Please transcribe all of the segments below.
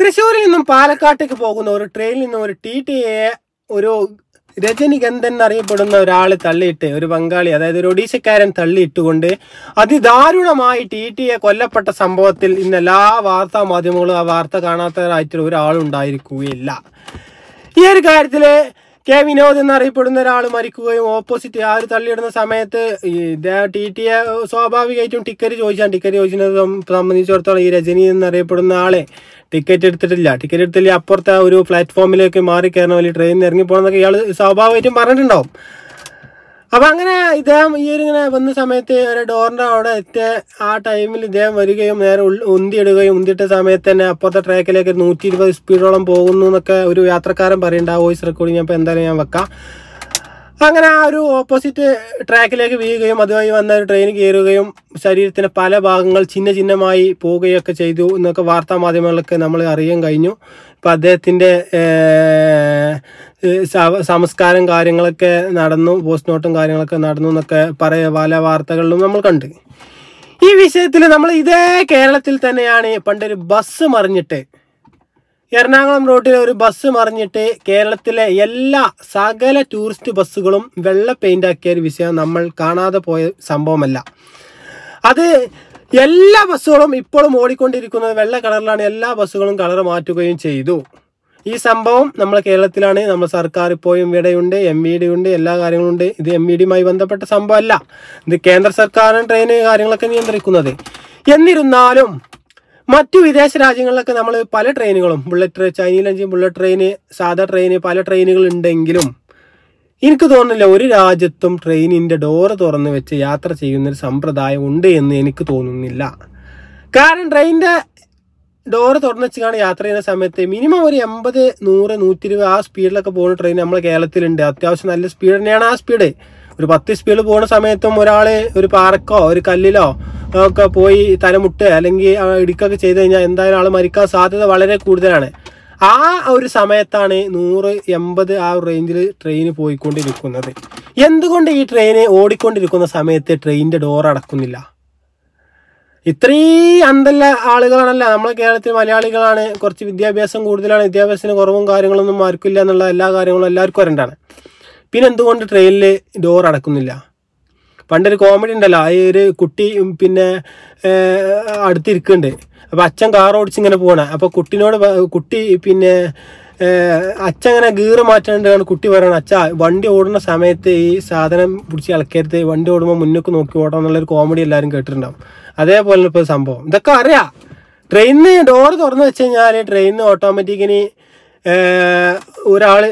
തൃശ്ശൂരിൽ നിന്നും പാലക്കാട്ടേക്ക് പോകുന്ന ഒരു ട്രെയിനിൽ നിന്നും ഒരു ടി ടി എ ഒരു രജനികന്ധൻ എന്നറിയപ്പെടുന്ന ഒരാൾ തള്ളിയിട്ട് ഒരു ബംഗാളി അതായത് ഒരു ഒഡീഷക്കാരൻ തള്ളിയിട്ടുകൊണ്ട് അതിദാരുണമായി ടി എ കൊല്ലപ്പെട്ട സംഭവത്തിൽ ഇന്ന് എല്ലാ വാർത്താ മാധ്യമങ്ങളും ആ വാർത്ത കാണാത്തവരായിട്ടുള്ള ഒരാളുണ്ടായിരിക്കുകയില്ല ഈ ഒരു കാര്യത്തിൽ കെ വിനോദ് എന്നറിയപ്പെടുന്ന ഒരാൾ മരിക്കുകയും ഓപ്പോസിറ്റ് ആ ഒരു തള്ളിയിടുന്ന സമയത്ത് ടി ടി എ സ്വാഭാവികമായിട്ടും ടിക്കറ്റ് ചോദിച്ചാൽ ടിക്കറ്റ് ചോദിച്ചത് സംബന്ധിച്ചിടത്തോളം ഈ രജനി എന്നറിയപ്പെടുന്ന ആളെ ടിക്കറ്റ് എടുത്തിട്ടില്ല ടിക്കറ്റ് എടുത്തില്ല അപ്പുറത്തെ ഒരു പ്ലാറ്റ്ഫോമിലേക്ക് മാറി കയറണ വലിയ ട്രെയിനിൽ ഇറങ്ങി പോകണമെന്നൊക്കെ ഇയാൾ സ്വാഭാവികമായിട്ടും പറഞ്ഞിട്ടുണ്ടാവും അപ്പൊ അങ്ങനെ ഇദ്ദേഹം ഈ ഒരു ഇങ്ങനെ വന്ന സമയത്ത് ഒരു ഡോറിന്റെ അവിടെ എത്തിയ ആ ടൈമിൽ ഇദ്ദേഹം വരികയും നേരെ ഉന്തിയിടുകയും ഉന്തിട്ട സമയത്ത് തന്നെ അപ്പുറത്തെ ട്രാക്കിലേക്ക് നൂറ്റി ഇരുപത് സ്പീഡോളം പോകുന്നു എന്നൊക്കെ ഒരു യാത്രക്കാരൻ പറയുന്നുണ്ട് ആ വോയിസ് റെക്കോർഡിങ് അപ്പോൾ എന്തായാലും ഞാൻ വെക്കാം അങ്ങനെ ആ ഒരു ഓപ്പോസിറ്റ് ട്രാക്കിലേക്ക് വീഴുകയും അതുമായി വന്ന ഒരു ട്രെയിൻ കയറുകയും ശരീരത്തിൻ്റെ പല ഭാഗങ്ങൾ ചിഹ്ന ചിഹ്നമായി പോവുകയൊക്കെ ചെയ്തു എന്നൊക്കെ വാർത്താ മാധ്യമങ്ങളൊക്കെ നമ്മൾ അറിയാൻ കഴിഞ്ഞു ഇപ്പം അദ്ദേഹത്തിൻ്റെ സംസ്കാരം കാര്യങ്ങളൊക്കെ നടന്നു പോസ്റ്റ് നോട്ടും കാര്യങ്ങളൊക്കെ നടന്നു എന്നൊക്കെ പറയ പല വാർത്തകളിലും നമ്മൾ കണ്ടു ഈ വിഷയത്തിൽ നമ്മൾ ഇതേ കേരളത്തിൽ തന്നെയാണ് പണ്ടൊരു ബസ് മറിഞ്ഞിട്ട് എറണാകുളം റോഡിലെ ഒരു ബസ് മറിഞ്ഞിട്ട് കേരളത്തിലെ എല്ലാ സകല ടൂറിസ്റ്റ് ബസ്സുകളും വെള്ള പെയിൻ്റ് ആക്കിയ ഒരു വിഷയം നമ്മൾ കാണാതെ പോയ സംഭവമല്ല അത് എല്ലാ ബസ്സുകളും ഇപ്പോഴും ഓടിക്കൊണ്ടിരിക്കുന്നത് വെള്ള കളറിലാണ് എല്ലാ ബസ്സുകളും കളർ മാറ്റുകയും ചെയ്തു ഈ സംഭവം നമ്മളെ കേരളത്തിലാണ് നമ്മുടെ സർക്കാർ ഇപ്പോഴും ഇവിടെയുണ്ട് എം വി ഡി ഉണ്ട് എല്ലാ കാര്യങ്ങളുണ്ട് ഇത് എം വി e ഡിയുമായി ബന്ധപ്പെട്ട സംഭവമല്ല ഇത് കേന്ദ്ര സർക്കാരാണ് ട്രെയിൻ കാര്യങ്ങളൊക്കെ നിയന്ത്രിക്കുന്നത് എന്നിരുന്നാലും മറ്റു വിദേശ രാജ്യങ്ങളിലൊക്കെ നമ്മൾ പല ട്രെയിനുകളും bullet train Chinese engine bullet train സാധാ ട്രെയിന് പല ട്രെയിനുകൾ ഉണ്ടെങ്കിലും എനിക്ക് തോന്നുന്നില്ല ഒരു രാജ്യത്തും ട്രെയിനിൻ്റെ ഡോറ് തുറന്ന് വെച്ച് യാത്ര ചെയ്യുന്നൊരു സമ്പ്രദായം ഉണ്ട് എന്ന് എനിക്ക് തോന്നുന്നില്ല കാരണം ട്രെയിനിൻ്റെ ഡോറ് തുറന്ന് വെച്ചാണ് യാത്ര ചെയ്യുന്ന സമയത്ത് മിനിമം ഒരു എൺപത് നൂറ് നൂറ്റി ഇരുപത് ആ സ്പീഡിലൊക്കെ പോകുന്ന ട്രെയിൻ നമ്മൾ കേരളത്തിലുണ്ട് അത്യാവശ്യം നല്ല സ്പീഡ് തന്നെയാണ് ആ സ്പീഡ് ഒരു പത്ത് സ്പീഡ് പോകുന്ന സമയത്തും ഒരാൾ ഒരു പാറക്കോ ഒരു കല്ലിലോ ഒക്കെ പോയി തലമുട്ട് അല്ലെങ്കിൽ ഇടിക്കൊക്കെ ചെയ്ത് കഴിഞ്ഞാൽ എന്തായാലും ആൾ മരിക്കാൻ സാധ്യത വളരെ കൂടുതലാണ് ആ ഒരു സമയത്താണ് നൂറ് എൺപത് ആ റേഞ്ചിൽ ട്രെയിൻ പോയിക്കൊണ്ടിരിക്കുന്നത് എന്തുകൊണ്ട് ഈ ട്രെയിൻ ഓടിക്കൊണ്ടിരിക്കുന്ന സമയത്ത് ട്രെയിനിൻ്റെ ഡോർ അടക്കുന്നില്ല ഇത്രയും അന്തല്ല ആളുകളാണല്ല നമ്മളെ കേരളത്തിൽ മലയാളികളാണ് കുറച്ച് വിദ്യാഭ്യാസം കൂടുതലാണ് വിദ്യാഭ്യാസത്തിന് കുറവും കാര്യങ്ങളൊന്നും ആർക്കില്ല എന്നുള്ള എല്ലാ കാര്യങ്ങളും എല്ലാവർക്കും വരണ്ടാണ് പിന്നെ എന്തുകൊണ്ട് ട്രെയിനിൽ ഡോർ അടക്കുന്നില്ല പണ്ടൊരു കോമഡി ഉണ്ടല്ലോ ആ ഒരു കുട്ടി പിന്നെ അടുത്തിരിക്കുന്നുണ്ട് അപ്പോൾ അച്ഛൻ കാർ ഓടിച്ച് ഇങ്ങനെ പോകണം അപ്പോൾ കുട്ടിനോട് കുട്ടി പിന്നെ അച്ഛൻ ഇങ്ങനെ ഗീറ് മാറ്റാണ്ടാണ് കുട്ടി പറയണം അച്ഛ വണ്ടി ഓടുന്ന സമയത്ത് ഈ സാധനം പിടിച്ച് ഇളക്കരുത് വണ്ടി ഓടുമ്പോൾ മുന്നോട്ട് നോക്കി ഓടണം എന്നുള്ളൊരു കോമഡി എല്ലാവരും കേട്ടിട്ടുണ്ടാവും അതേപോലെ ഇപ്പോൾ സംഭവം ഇതൊക്കെ അറിയാം ട്രെയിനിന്ന് ഡോർ തുറന്ന് വെച്ച് കഴിഞ്ഞാൽ ട്രെയിനിന്ന് ഓട്ടോമാറ്റിക്കിനി ഒരാൾ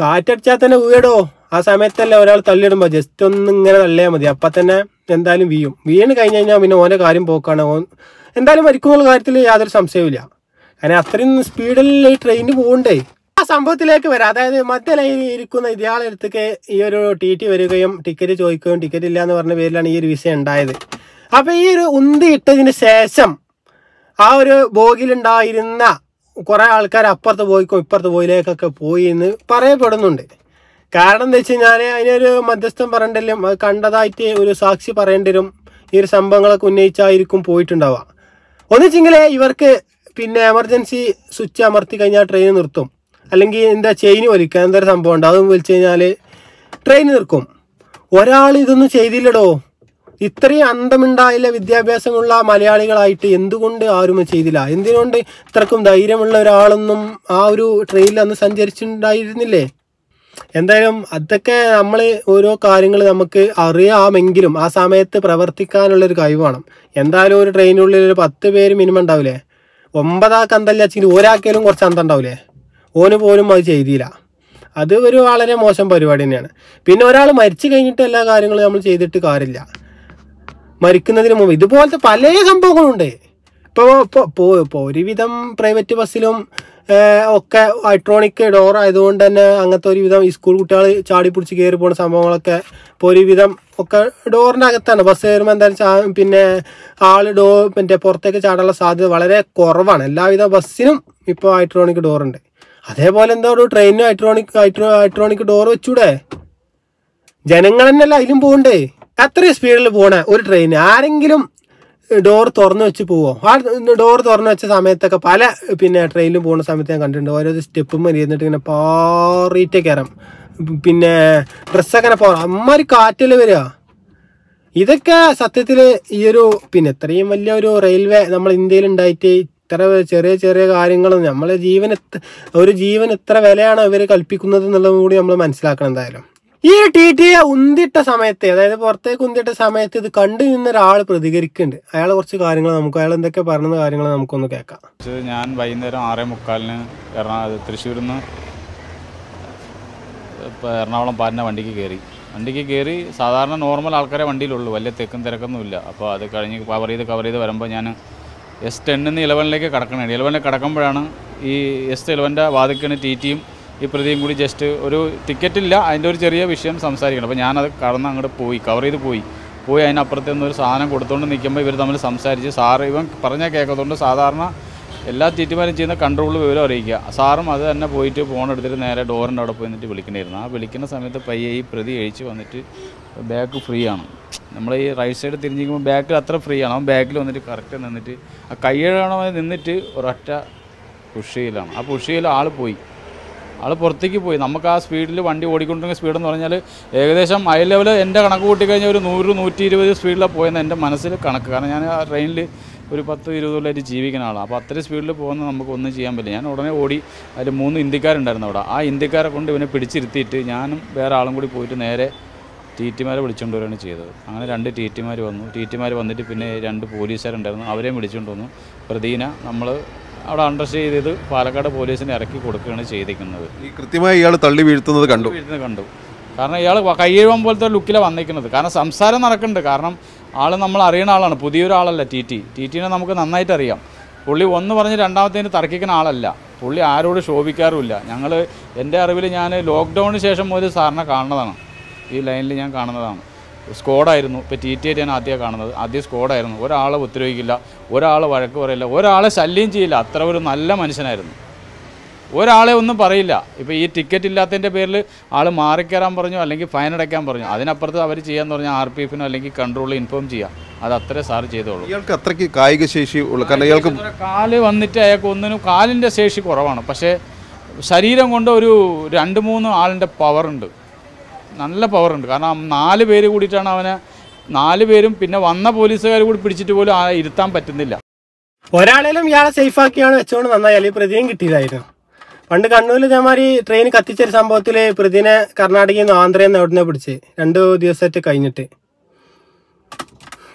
കാറ്റടിച്ചാൽ തന്നെ വീടോ ആ സമയത്തല്ലേ ഒരാൾ തള്ളിയിടുമ്പോൾ ജസ്റ്റ് ഒന്ന് ഇങ്ങനെ തള്ളിയാൽ മതി അപ്പം തന്നെ എന്തായാലും വീഴും വീണ് കഴിഞ്ഞ് കഴിഞ്ഞാൽ പിന്നെ ഓനെ കാര്യം പോക്കാണ് ഓൻ എന്തായാലും മരിക്കുന്ന കാര്യത്തിൽ യാതൊരു സംശയവുമില്ല അങ്ങനെ അത്രയും സ്പീഡിൽ ഈ ട്രെയിനിന് പോകണ്ടേ ആ സംഭവത്തിലേക്ക് വരാം അതായത് ലൈനിൽ ഇരിക്കുന്ന ഇയാളെടുത്തേക്ക് ഈ ഒരു ടി ടി വരികയും ടിക്കറ്റ് ചോദിക്കുകയും ടിക്കറ്റ് ഇല്ല എന്ന് പറഞ്ഞ പേരിലാണ് ഈ ഒരു വിസ ഉണ്ടായത് അപ്പോൾ ഈ ഒരു ഉന്തി ഇട്ടതിന് ശേഷം ആ ഒരു ബോഗിലുണ്ടായിരുന്ന കുറെ ആൾക്കാർ അപ്പുറത്ത് പോയിക്കോ ഇപ്പുറത്ത് പോയിലേക്കൊക്കെ പോയി എന്ന് പറയപ്പെടുന്നുണ്ട് കാരണം എന്താ വെച്ച് കഴിഞ്ഞാൽ അതിനൊരു മധ്യസ്ഥം പറയേണ്ടല്ലോ അത് കണ്ടതായിട്ട് ഒരു സാക്ഷി പറയേണ്ടി വരും ഈ ഒരു സംഭവങ്ങളൊക്കെ ഉന്നയിച്ചായിരിക്കും പോയിട്ടുണ്ടാവുക ഒന്നിച്ചെങ്കിൽ ഇവർക്ക് പിന്നെ എമർജൻസി സ്വിച്ച് അമർത്തി കഴിഞ്ഞാൽ ട്രെയിൻ നിർത്തും അല്ലെങ്കിൽ എന്താ ചെയിൻ വലിക്കുക എന്തൊരു സംഭവം ഉണ്ട് അതും വലിച്ചു കഴിഞ്ഞാൽ ട്രെയിൻ നിർക്കും ഒരാൾ ഇതൊന്നും ചെയ്തില്ലടോ ഇത്രയും അന്തമുണ്ടായില്ല വിദ്യാഭ്യാസമുള്ള മലയാളികളായിട്ട് എന്തുകൊണ്ട് ആരും ചെയ്തില്ല എന്തിനുകൊണ്ട് ഇത്രക്കും ധൈര്യമുള്ള ഒരാളൊന്നും ആ ഒരു ട്രെയിനിൽ അന്ന് സഞ്ചരിച്ചിട്ടുണ്ടായിരുന്നില്ലേ എന്തായാലും അതൊക്കെ നമ്മൾ ഓരോ കാര്യങ്ങൾ നമുക്ക് അറിയാമെങ്കിലും ആ സമയത്ത് പ്രവർത്തിക്കാനുള്ളൊരു കഴിവ് വേണം എന്തായാലും ഒരു ട്രെയിനുള്ളിൽ ഒരു പത്ത് പേര് മിനിമം ഉണ്ടാവില്ലേ ഒമ്പതാൾക്ക് അന്തല്ല വെച്ചെങ്കിൽ ഒരാൾക്കേലും കുറച്ച് അന്തം ഉണ്ടാവില്ലേ ഓന് പോലും അത് ചെയ്തില്ല അത് ഒരു വളരെ മോശം പരിപാടി തന്നെയാണ് പിന്നെ ഒരാൾ മരിച്ചു കഴിഞ്ഞിട്ട് എല്ലാ കാര്യങ്ങളും നമ്മൾ ചെയ്തിട്ട് കാര്യമില്ല മരിക്കുന്നതിന് മുമ്പ് ഇതുപോലത്തെ പല സംഭവങ്ങളുണ്ട് ഇപ്പോൾ ഇപ്പോൾ ഒരുവിധം പ്രൈവറ്റ് ബസ്സിലും ഒക്കെ ഇലക്ട്രോണിക് ഡോർ ആയതുകൊണ്ട് തന്നെ അങ്ങനത്തെ ഒരുവിധം ഈ സ്കൂൾ കുട്ടികൾ ചാടി പിടിച്ച് കയറി പോകുന്ന സംഭവങ്ങളൊക്കെ ഇപ്പോൾ ഒരുവിധം ഒക്കെ ഡോറിൻ്റെ അകത്താണ് ബസ് കയറുമ്പോൾ എന്തായാലും പിന്നെ ആൾ ഡോ മറ്റേ പുറത്തേക്ക് ചാടാനുള്ള സാധ്യത വളരെ കുറവാണ് എല്ലാവിധ ബസ്സിനും ഇപ്പോൾ ഇലക്ട്രോണിക് ഡോറുണ്ട് അതേപോലെ എന്താ ഒരു ഇലക്ട്രോണിക് ഇലക്ട്രോണിക് ഇലക്ട്രോണിക് ഡോർ വെച്ചൂടെ ജനങ്ങൾ തന്നെയല്ല അതിലും പോകണ്ടേ അത്രയും സ്പീഡിൽ പോണ ഒരു ട്രെയിൻ ആരെങ്കിലും ഡോർ തുറന്നു വെച്ച് പോവോ ആ ഡോർ തുറന്നു വെച്ച സമയത്തൊക്കെ പല പിന്നെ ട്രെയിനിൽ പോകുന്ന സമയത്ത് ഞാൻ കണ്ടിട്ടുണ്ട് ഓരോ സ്റ്റെപ്പും എന്നിട്ട് ഇങ്ങനെ പാറിയിട്ട് കയറാം പിന്നെ ഡ്രസ്സൊക്കെ പോകാം അമ്മമാര് കാറ്റിൽ വരിക ഇതൊക്കെ സത്യത്തിൽ ഈ ഒരു പിന്നെ ഇത്രയും വലിയ ഒരു റെയിൽവേ നമ്മൾ ഇന്ത്യയിൽ ഉണ്ടായിട്ട് ഇത്ര ചെറിയ ചെറിയ കാര്യങ്ങളും നമ്മളെ ജീവൻ ഒരു ജീവൻ എത്ര വിലയാണ് ഇവർ കൽപ്പിക്കുന്നത് എന്നുള്ളത് കൂടി നമ്മൾ മനസ്സിലാക്കണം എന്തായാലും ഈ ഒരു ടി ടിയെ ഉന്തിട്ട സമയത്ത് അതായത് പുറത്തേക്ക് ഉന്തിട്ട സമയത്ത് ഇത് കണ്ടു നിന്ന ഒരാൾ പ്രതികരിക്കുന്നുണ്ട് അയാൾ കുറച്ച് കാര്യങ്ങൾ നമുക്ക് അയാൾ എന്തൊക്കെ പറഞ്ഞ കാര്യങ്ങൾ നമുക്കൊന്ന് കേൾക്കാം ഞാൻ വൈകുന്നേരം ആറേ മുക്കാലിന് എറണാകുളം തൃശ്ശൂരിൽ നിന്ന് എറണാകുളം പാറ്റിൻ്റെ വണ്ടിക്ക് കയറി വണ്ടിക്ക് കയറി സാധാരണ നോർമൽ ആൾക്കാരെ വണ്ടിയിലുള്ളൂ വലിയ തെക്കും ഇല്ല അപ്പോൾ അത് കഴിഞ്ഞ് കവർ ചെയ്ത് കവർ ചെയ്ത് വരുമ്പോൾ ഞാൻ എസ് ടെന്നിൽ നിന്ന് ഇലവനിലേക്ക് കടക്കണേ ഇലവനിലേക്ക് കടക്കുമ്പോഴാണ് ഈ എസ് ഇലവൻ്റെ വാതിക്കണ് ടി ടിയും ഈ പ്രതിയും കൂടി ജസ്റ്റ് ഒരു ടിക്കറ്റില്ല അതിൻ്റെ ഒരു ചെറിയ വിഷയം സംസാരിക്കണം അപ്പോൾ ഞാനത് കടന്ന് അങ്ങോട്ട് പോയി കവർ ചെയ്ത് പോയി പോയി അതിനപ്പുറത്ത് നിന്നൊരു സാധനം കൊടുത്തുകൊണ്ട് നിൽക്കുമ്പോൾ ഇവർ തമ്മിൽ സംസാരിച്ച് സാറ് ഇവൻ പറഞ്ഞാൽ കേൾക്കത്തുകൊണ്ട് സാധാരണ എല്ലാ തീറ്റുമാരും ചെയ്യുന്ന കൺട്രോൾ വിവരം അറിയിക്കുക സാറും അത് തന്നെ പോയിട്ട് ഫോൺ എടുത്തിട്ട് നേരെ ഡോറിൻ്റെ അവിടെ പോയി നിന്നിട്ട് വിളിക്കണ്ടായിരുന്നു ആ വിളിക്കുന്ന സമയത്ത് പയ്യെ ഈ പ്രതി കഴിച്ച് വന്നിട്ട് ബാക്ക് ഫ്രീ ആണ് നമ്മൾ ഈ റൈറ്റ് സൈഡ് തിരിഞ്ഞിരിക്കുമ്പോൾ ബാക്കിൽ അത്ര ഫ്രീ ആണ് അവൻ ബാക്കിൽ വന്നിട്ട് കറക്റ്റ് നിന്നിട്ട് ആ കൈയ്യഴകണമായി നിന്നിട്ട് ഒരൊറ്റ പുഷിയിലാണ് ആ പുഷിയിൽ ആൾ പോയി ആൾ പുറത്തേക്ക് പോയി നമുക്ക് ആ സ്പീഡിൽ വണ്ടി ഓടിക്കൊണ്ടിരുന്ന സ്പീഡെന്ന് പറഞ്ഞാൽ ഏകദേശം ഹൈ ലെവൽ എൻ്റെ കണക്ക് കൂട്ടിക്കഴിഞ്ഞാൽ ഒരു നൂറ് നൂറ്റി ഇരുപത് സ്പീഡിലാണ് പോയെന്ന് എൻ്റെ മനസ്സിൽ കണക്ക് കാരണം ഞാൻ ആ ട്രെയിനിൽ ഒരു പത്ത് ഇരുപത് കൊല്ലമായിട്ട് ജീവിക്കുന്ന ആളാണ് അപ്പോൾ അത്രയും സ്പീഡിൽ പോകുന്ന നമുക്ക് ഒന്നും ചെയ്യാൻ പറ്റില്ല ഞാൻ ഉടനെ ഓടി അതിൽ മൂന്ന് ഇന്ത്യക്കാരുണ്ടായിരുന്നു അവിടെ ആ ഇന്ത്യക്കാരെ കൊണ്ട് ഇവനെ പിടിച്ചിരുത്തിയിട്ട് ഞാനും വേറെ ആളും കൂടി പോയിട്ട് നേരെ ടി ടിമാരെ വിളിച്ചുകൊണ്ട് വരികയാണ് ചെയ്തത് അങ്ങനെ രണ്ട് ടി ടിമാർ വന്നു ടി ടിമാർ വന്നിട്ട് പിന്നെ രണ്ട് പോലീസുകാരുണ്ടായിരുന്നു അവരെയും വിളിച്ചുകൊണ്ട് വന്നു പ്രതീന നമ്മൾ അവിടെ അണ്ടർസ്റ്റേ ചെയ്തത് പാലക്കാട് പോലീസിന് ഇറക്കി കൊടുക്കുകയാണ് ചെയ്തിരിക്കുന്നത് ഈ കൃത്യമായി ഇയാൾ തള്ളി വീഴ്ത്തുന്നത് കണ്ടു വീഴ്ത്തുന്നത് കണ്ടു കാരണം ഇയാൾ കയ്യേഴുവം പോലത്തെ ലുക്കിലാണ് വന്നിരിക്കുന്നത് കാരണം സംസാരം നടക്കുന്നുണ്ട് കാരണം ആൾ നമ്മൾ അറിയുന്ന ആളാണ് പുതിയൊരാളല്ല ടി ടി ടി ടീനെ നമുക്ക് നന്നായിട്ട് അറിയാം പുള്ളി ഒന്ന് പറഞ്ഞ് രണ്ടാമത്തേന് തർക്കിക്കുന്ന ആളല്ല പുള്ളി ആരോട് ശോഭിക്കാറുമില്ല ഞങ്ങൾ എൻ്റെ അറിവിൽ ഞാൻ ലോക്ക്ഡൗണിന് ശേഷം ഒരു സാറിനെ കാണുന്നതാണ് ഈ ലൈനിൽ ഞാൻ കാണുന്നതാണ് സ്ക്വാഡായിരുന്നു ഇപ്പോൾ ടി ടി ആയിട്ട് ഞാൻ ആദ്യം കാണുന്നത് ആദ്യം സ്ക്വാഡായിരുന്നു ഒരാളെ ഉപദ്രവിക്കില്ല ഒരാളെ വഴക്ക് പറയില്ല ഒരാളെ ശല്യം ചെയ്യില്ല അത്ര ഒരു നല്ല മനുഷ്യനായിരുന്നു ഒരാളെ ഒന്നും പറയില്ല ഇപ്പോൾ ഈ ടിക്കറ്റ് ഇല്ലാത്തതിൻ്റെ പേരിൽ ആൾ മാറിക്കയറാൻ പറഞ്ഞു അല്ലെങ്കിൽ ഫൈൻ അടയ്ക്കാൻ പറഞ്ഞു അതിനപ്പുറത്ത് അവർ ചെയ്യാന്ന് പറഞ്ഞാൽ ആർ പി എഫിനോ അല്ലെങ്കിൽ കൺട്രോളിൽ ഇൻഫോം ചെയ്യാം അത് അത്രേ സാർ ചെയ്തോളൂ ഇയാൾക്ക് അത്രയ്ക്ക് കായിക ശേഷി ഉള്ളൂ കാരണം ഇയാൾക്ക് കാല് വന്നിട്ട് അയാൾക്ക് ഒന്നിനും കാലിൻ്റെ ശേഷി കുറവാണ് പക്ഷേ ശരീരം കൊണ്ട് ഒരു രണ്ട് മൂന്ന് ആളിൻ്റെ പവറുണ്ട് നല്ല പവറുണ്ട് കാരണം നാല് പേര് കൂടിയിട്ടാണ് അവനെ നാല് പേരും പിന്നെ വന്ന പോലീസുകാർ കൂടി പിടിച്ചിട്ട് പോലും ആ ഇരുത്താൻ പറ്റുന്നില്ല ഒരാളേലും ഇയാളെ സേഫാക്കിയാണ് വെച്ചുകൊണ്ട് നന്നായി ഈ പ്രതിയും കിട്ടിയില്ലായിരുന്നു പണ്ട് കണ്ണൂരിൽ ഇതേമാതിരി ട്രെയിൻ കത്തിച്ചൊരു സംഭവത്തിൽ പ്രതിനെ കർണാടകയിൽ നിന്ന് ആന്ധ്രയിൽ നിന്ന് എവിടുന്നെ പിടിച്ച് രണ്ടു ദിവസമായിട്ട് കഴിഞ്ഞിട്ട്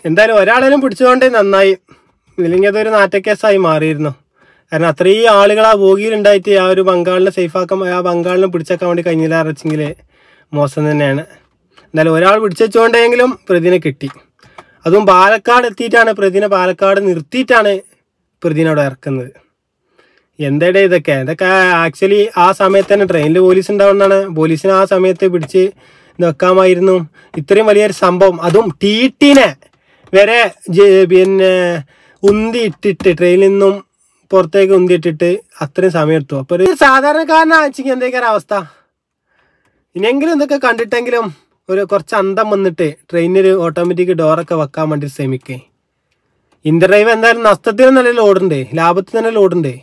എന്തായാലും ഒരാളേലും പിടിച്ചുകൊണ്ട് നന്നായി ഇല്ലെങ്കിൽ അതൊരു നാറ്റക്കേസായി മാറിയിരുന്നു കാരണം അത്രയും ആളുകൾ ആ ബോഗിയിലുണ്ടായിട്ട് ആ ഒരു ബംഗാളിനെ സേഫാക്കാൻ ആ ബംഗാളിനെ പിടിച്ചേക്കാൻ വേണ്ടി കഴിഞ്ഞില്ല മോശം തന്നെയാണ് എന്നാലും ഒരാൾ പിടിച്ചുവെച്ചുകൊണ്ടെങ്കിലും പ്രതിനെ കിട്ടി അതും പാലക്കാട് എത്തിയിട്ടാണ് പ്രതിനെ പാലക്കാട് നിർത്തിയിട്ടാണ് പ്രതിനെ അവിടെ ഇറക്കുന്നത് എന്തേടെ ഇതൊക്കെ ഇതൊക്കെ ആക്ച്വലി ആ സമയത്ത് തന്നെ ട്രെയിനിൽ പോലീസ് ഉണ്ടാവുന്നതാണ് പോലീസിനെ ആ സമയത്ത് പിടിച്ച് വെക്കാമായിരുന്നു ഇത്രയും വലിയൊരു സംഭവം അതും ടി ടീനെ വരെ പിന്നെ ഉന്തി ഇട്ടിട്ട് ട്രെയിനിൽ നിന്നും പുറത്തേക്ക് ഉന്തിയിട്ടിട്ട് അത്രയും സമയം എടുത്തു അപ്പോൾ ഒരു സാധാരണക്കാരനാണെങ്കിൽ എന്തൊക്കെയാണ് അവസ്ഥ ഇനിയെങ്കിലും ഇതൊക്കെ കണ്ടിട്ടെങ്കിലും ഒരു കുറച്ച് അന്തം വന്നിട്ട് ട്രെയിനിൽ ഓട്ടോമാറ്റിക് ഡോറൊക്കെ വെക്കാൻ വേണ്ടി ശ്രമിക്കേ ഇൻ്റർഡ്രൈവ് എന്തായാലും നഷ്ടത്തിന് നല്ല ലോഡുണ്ട് ലാഭത്തിന് തന്നെ ലോഡുണ്ട്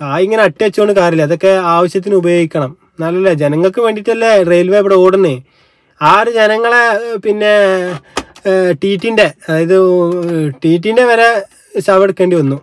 കായ് ഇങ്ങനെ അട്ടി വെച്ചുകൊണ്ട് കാര്യമില്ല അതൊക്കെ ആവശ്യത്തിന് ഉപയോഗിക്കണം നല്ലല്ലേ ജനങ്ങൾക്ക് വേണ്ടിയിട്ടല്ലേ റെയിൽവേ ഇവിടെ ഓടുന്നേ ആ ഒരു ജനങ്ങളെ പിന്നെ ടി ടിൻ്റെ അതായത് ടി ടിൻ്റെ വരെ ശവെടുക്കേണ്ടി വന്നു